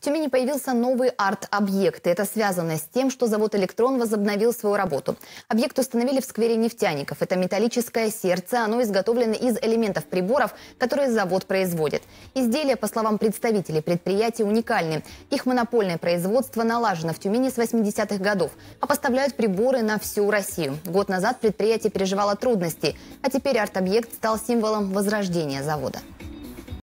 В Тюмени появился новый арт-объект. Это связано с тем, что завод «Электрон» возобновил свою работу. Объект установили в сквере нефтяников. Это металлическое сердце. Оно изготовлено из элементов приборов, которые завод производит. Изделия, по словам представителей предприятия, уникальны. Их монопольное производство налажено в Тюмени с 80-х годов, а поставляют приборы на всю Россию. Год назад предприятие переживало трудности, а теперь арт-объект стал символом возрождения завода.